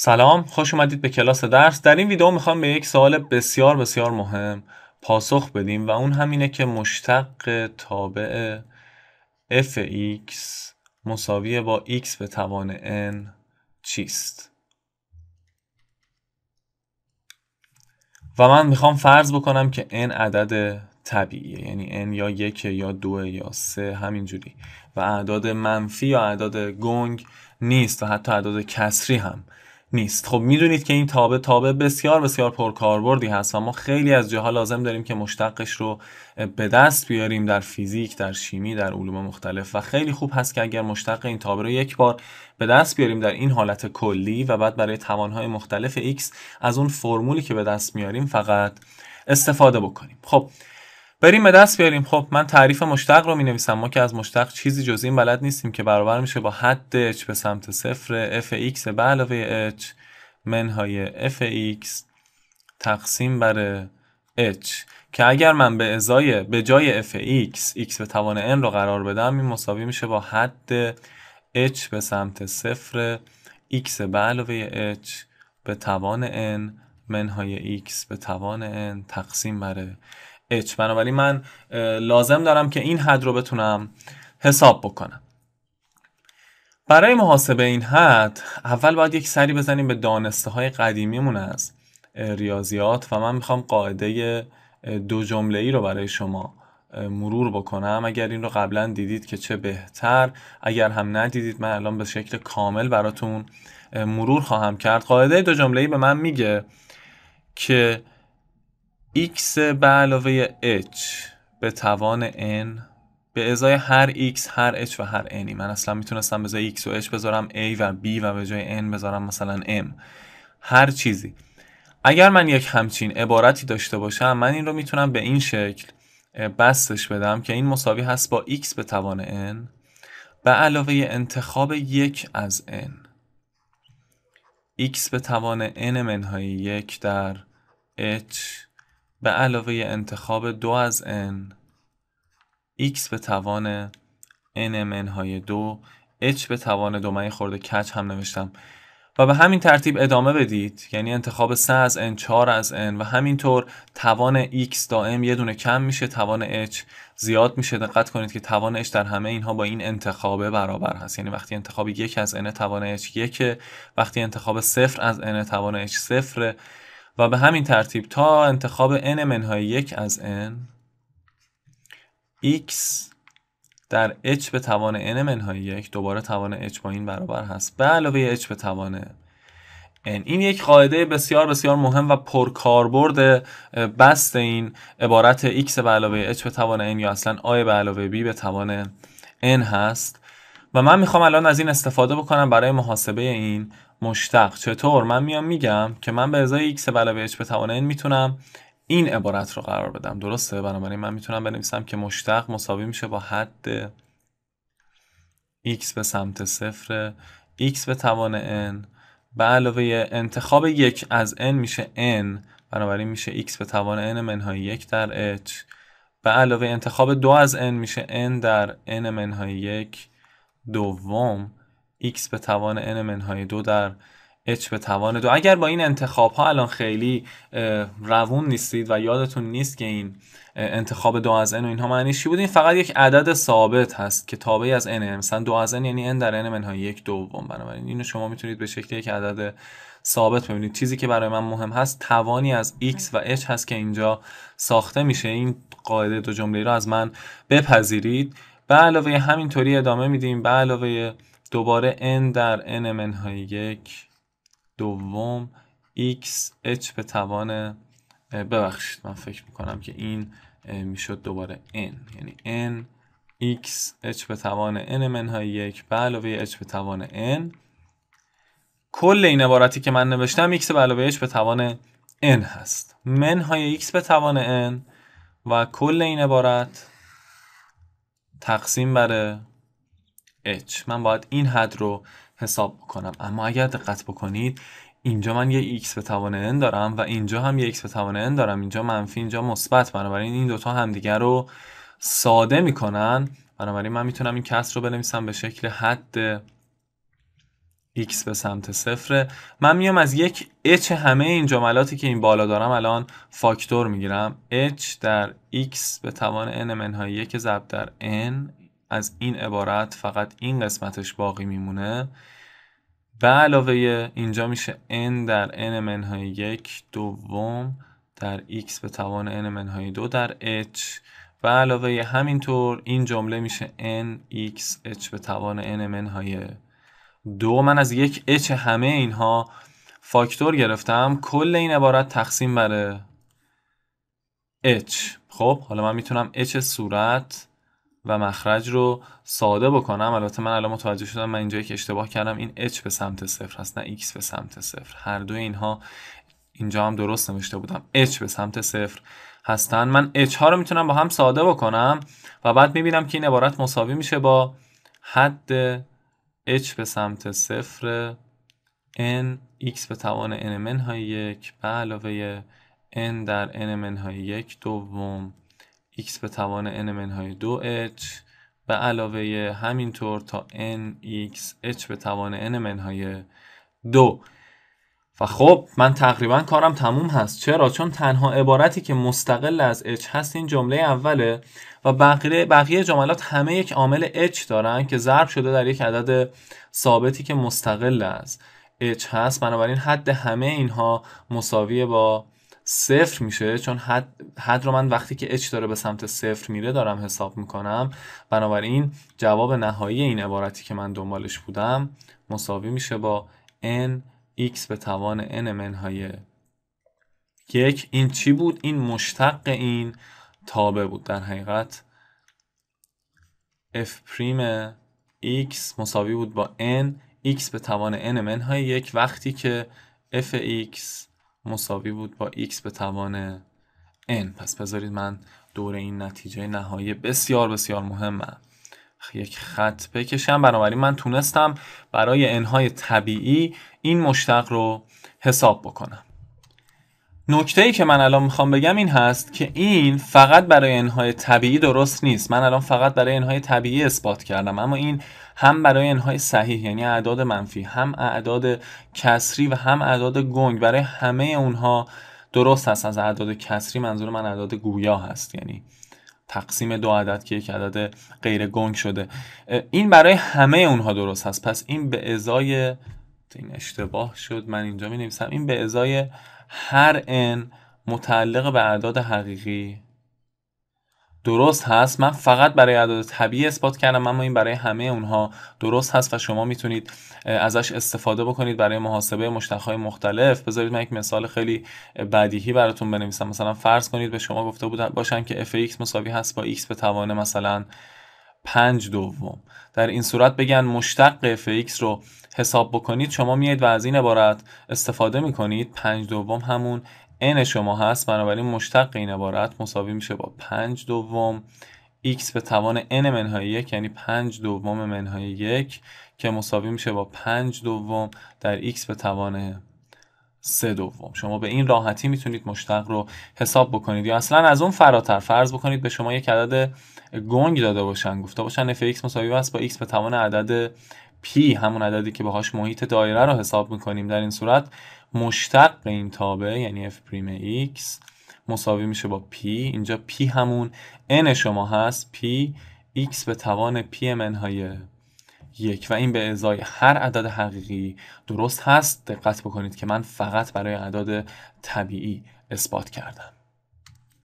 سلام خوش اومدید به کلاس درس در این ویدیو میخوام به یک سوال بسیار بسیار مهم پاسخ بدیم و اون همینه که مشتق تابع fx مساوی با x به توان n چیست و من میخوام فرض بکنم که n عدد طبیعیه یعنی n یا یک یا دو یا سه همینجوری و اعداد منفی یا اعداد گنگ نیست و حتی اعداد کسری هم نیست خب میدونید که این تابه تابه بسیار بسیار پرکاربردی هست و ما خیلی از جاها لازم داریم که مشتقش رو به دست بیاریم در فیزیک در شیمی در علوم مختلف و خیلی خوب هست که اگر مشتق این تابه رو یک بار به دست بیاریم در این حالت کلی و بعد برای توانهای مختلف x از اون فرمولی که به دست میاریم فقط استفاده بکنیم خب بریم به دست بیاریم خب من تعریف مشتق رو می نویسم ما که از مشتق چیزی جز این بلد نیستیم که برابر میشه با حد h به سمت صفر f x به علاوه h منهای f x تقسیم بر h که اگر من به ازای به جای f x به توان n رو قرار بدم این مساوی میشه با حد h به سمت صفر x به علاوه h به توان n منهای x به توان n تقسیم بر H بنابراین من لازم دارم که این حد رو بتونم حساب بکنم برای محاسبه این حد اول باید یک سری بزنیم به دانسته های قدیمیمون از ریاضیات و من میخوام قاعده دو جمله ای رو برای شما مرور بکنم اگر این رو قبلا دیدید که چه بهتر اگر هم ندیدید من الان به شکل کامل براتون مرور خواهم کرد قاعده دو جمله ای به من میگه که x به علاوه h به توان n به ازای هر x هر h و هر N من اصلا میتونستم به ازای x و h بذارم a و b و به جای n بذارم مثلا m هر چیزی اگر من یک همچین عبارتی داشته باشم من این رو میتونم به این شکل بستش بدم که این مساوی هست با x به توان n به علاوه انتخاب یک از n x به توان n منهای یک در h به علاوه انتخاب دو از n x به توان n های دو h به توان من خورده کچ هم نوشتم و به همین ترتیب ادامه بدید یعنی انتخاب 3 از n 4 از n و همینطور توان x دائم یه دونه کم میشه توان h زیاد میشه دقت کنید که توان h در همه اینها با این انتخابه برابر هست یعنی وقتی انتخاب یک از n توان h یک وقتی انتخاب صفر از n توان h صفره و به همین ترتیب تا انتخاب n منهای یک از n x در h به توان n منهای یک دوباره توان h با این برابر هست به علاوه h به توان n این یک قاعده بسیار بسیار مهم و پرکاربرد بست این عبارت x به علاوه h به توان n یا اصلا A به علاوه b به توان n هست و من میخوام الان از این استفاده بکنم برای محاسبه این مشتق چطور من میام میگم که من به ازای x علاوه h توان n میتونم این عبارت رو قرار بدم درسته بنابراین من میتونم بنویسم که مشتق مساوی میشه با حد x به سمت صفر x به توان n به علاوه انتخاب یک از n میشه n بنابراین میشه x به توان n منهای یک در h به علاوه انتخاب دو از n میشه n در n منهای یک دوم x به توان n منهای دو در h به توان دو اگر با این انتخاب ها الان خیلی روون نیستید و یادتون نیست که این انتخاب دو از n و اینها معنی چی بود این فقط یک عدد ثابت هست که تابعی از n مثلا دو از n یعنی n در n منهای یک دوم بنابراین اینو شما میتونید به شکل یک عدد ثابت ببینید چیزی که برای من مهم هست توانی از x و h هست که اینجا ساخته میشه این قاعده دو جمله رو از من بپذیرید به علاوه همینطوری ادامه میدیم به علاوه دوباره n در n منهای یک دوم x h به توان ببخشید من فکر میکنم که این میشد دوباره n یعنی n x h به توان n منهای یک به علاوه h به توان n کل این عبارتی که من نوشتم x به علاوه h به توان n هست منهای x به توان n و کل این عبارت تقسیم بر h من باید این حد رو حساب بکنم اما اگر دقت بکنید اینجا من یه x به توان n دارم و اینجا هم یه x به توان n دارم اینجا منفی اینجا مثبت بنابراین این دوتا همدیگر رو ساده میکنن بنابراین من میتونم این کس رو بنویسم به شکل حد x به سمت صفر. من میام از یک h همه این جملاتی که این بالا دارم الان فاکتور میگیرم h در x به توان n منهای یک ضرب در n از این عبارت فقط این قسمتش باقی میمونه به علاوه اینجا میشه n در n منهای یک دوم در x به توان n منهای دو در h و علاوه همینطور این جمله میشه n x h به توان n منهای دو من از یک h همه اینها فاکتور گرفتم کل این عبارت تقسیم بر h خب حالا من میتونم h صورت و مخرج رو ساده بکنم البته من الان متوجه شدم من اینجا که اشتباه کردم این h به سمت صفر هست نه x به سمت صفر هر دو اینها اینجا هم درست نوشته بودم h به سمت صفر هستن من h ها رو میتونم با هم ساده بکنم و بعد میبینم که این عبارت مساوی میشه با حد h به سمت صفر n x به توان n های یک به علاوه n در n های یک دوم x به توان n منهای 2h به علاوه همینطور تا X h به توان n منهای 2 و خب من تقریبا کارم تموم هست چرا چون تنها عبارتی که مستقل از h هست این جمله اوله و بقیه بقیه جملات همه یک عامل h دارن که ضرب شده در یک عدد ثابتی که مستقل از h هست بنابراین حد همه اینها مساوی با صفر میشه چون حد, حد رو من وقتی که اچ داره به سمت صفر میره دارم حساب میکنم بنابراین جواب نهایی این عبارتی که من دنبالش بودم مساوی میشه با n x به توان n منهای یک این چی بود؟ این مشتق این تابه بود در حقیقت f پریم x مساوی بود با n x به توان n منهای یک وقتی که f x مساوی بود با x به توان n پس بذارید من دور این نتیجه نهایی بسیار بسیار مهمه یک خط بکشم بنابراین من تونستم برای انهای طبیعی این مشتق رو حساب بکنم نکته ای که من الان میخوام بگم این هست که این فقط برای انهای طبیعی درست نیست من الان فقط برای انهای طبیعی اثبات کردم اما این هم برای انهای صحیح یعنی اعداد منفی هم اعداد کسری و هم اعداد گنگ برای همه اونها درست هست از اعداد کسری منظور من اعداد گویا هست یعنی تقسیم دو عدد که یک عدد غیر گنگ شده این برای همه اونها درست هست پس این به ازای این اشتباه شد من اینجا می نویسم این به ازای هر ان متعلق به اعداد حقیقی درست هست من فقط برای عدد طبیعی اثبات کردم اما این برای همه اونها درست هست و شما میتونید ازش استفاده بکنید برای محاسبه مشتقهای مختلف بذارید من یک مثال خیلی بدیهی براتون بنویسم مثلا فرض کنید به شما گفته بودن باشن که fx مساوی هست با x به توان مثلا 5 دوم در این صورت بگن مشتق fx رو حساب بکنید شما میاید و از این عبارت استفاده میکنید 5 دوم همون n شما هست بنابراین مشتق این عبارت مساوی میشه با 5 دوم x به توان n منهای یک یعنی 5 دوم منهای یک که مساوی میشه با 5 دوم در x به توان سه دوم شما به این راحتی میتونید مشتق رو حساب بکنید یا اصلا از اون فراتر فرض بکنید به شما یک عدد گنگ داده باشن گفته باشن f x مساوی است با x به توان عدد پی همون عددی که باهاش محیط دایره رو حساب میکنیم در این صورت مشتق این تابع یعنی f پریم x مساوی میشه با p اینجا p همون n شما هست p x به توان p منهای یک و این به ازای هر عدد حقیقی درست هست دقت بکنید که من فقط برای اعداد طبیعی اثبات کردم